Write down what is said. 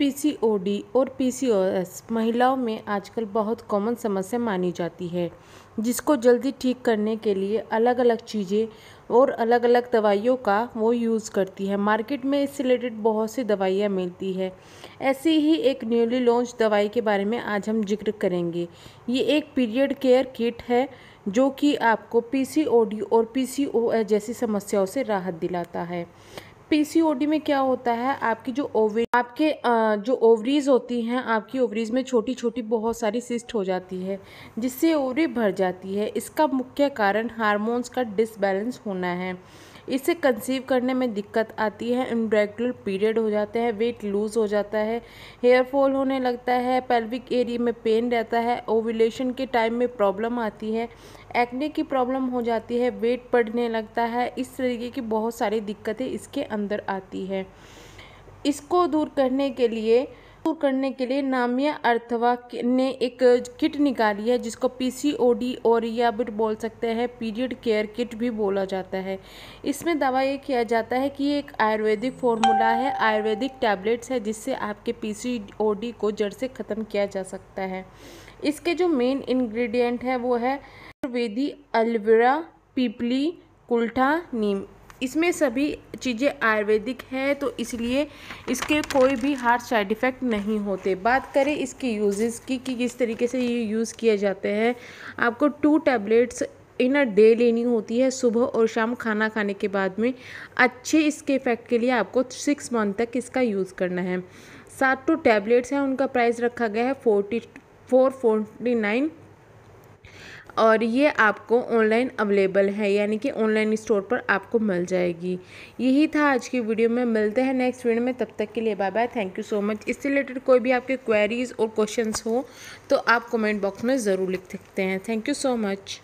PCOD और PCOS महिलाओं में आजकल बहुत कॉमन समस्या मानी जाती है जिसको जल्दी ठीक करने के लिए अलग अलग चीज़ें और अलग अलग दवाइयों का वो यूज़ करती है मार्केट में इससे रिलेटेड बहुत सी दवाइयाँ मिलती है ऐसी ही एक न्यूली लॉन्च दवाई के बारे में आज हम जिक्र करेंगे ये एक पीरियड केयर किट है जो कि आपको पीसीओडी और पीसीओएस जैसी समस्याओं से राहत दिलाता है पीसीओडी में क्या होता है आपकी जो ओवरी आपके जो ओवरीज होती हैं आपकी ओवरीज में छोटी छोटी बहुत सारी सिस्ट हो जाती है जिससे ओवरी भर जाती है इसका मुख्य कारण हार्मोन्स का डिसबैलेंस होना है इससे कंसीव करने में दिक्कत आती है इनरेगुलर पीरियड हो जाते हैं वेट लूज़ हो जाता है हेयर फॉल होने लगता है पेल्विक एरिया में पेन रहता है ओविलेशन के टाइम में प्रॉब्लम आती है एक्ने की प्रॉब्लम हो जाती है वेट बढ़ने लगता है इस तरीके की बहुत सारी दिक्कतें इसके अंदर आती है इसको दूर करने के लिए दूर करने के लिए नामिया अर्थवा ने एक किट निकाली है जिसको पीसीओडी और या फिर बोल सकते हैं पीरियड केयर किट भी बोला जाता है इसमें दवा ये किया जाता है कि ये एक आयुर्वेदिक फॉर्मूला है आयुर्वेदिक टैबलेट्स है जिससे आपके पीसीओडी को जड़ से ख़त्म किया जा सकता है इसके जो मेन इन्ग्रीडियंट है वो है आयुर्वेदी अलवेरा पीपली कुल्ठा नीम इसमें सभी चीज़ें आयुर्वेदिक है तो इसलिए इसके कोई भी हार्ट साइड इफ़ेक्ट नहीं होते बात करें इसके यूजेस की कि किस तरीके से ये यूज़ किए जाते हैं आपको two tablets in a day लेनी होती है सुबह और शाम खाना खाने के बाद में अच्छे इसके इफ़ेक्ट के लिए आपको सिक्स मंथ तक इसका यूज़ करना है सात टू तो टैबलेट्स हैं उनका प्राइस रखा गया है फोर्टी फोर फोर्टी नाइन और ये आपको ऑनलाइन अवेलेबल है यानी कि ऑनलाइन स्टोर पर आपको मिल जाएगी यही था आज की वीडियो में मिलते हैं नेक्स्ट वीडियो में तब तक के लिए bye bye thank you so much इससे रिलेटेड कोई भी आपके क्वेरीज़ और क्वेश्चंस हो तो आप कमेंट बॉक्स में ज़रूर लिख सकते हैं थैंक यू सो मच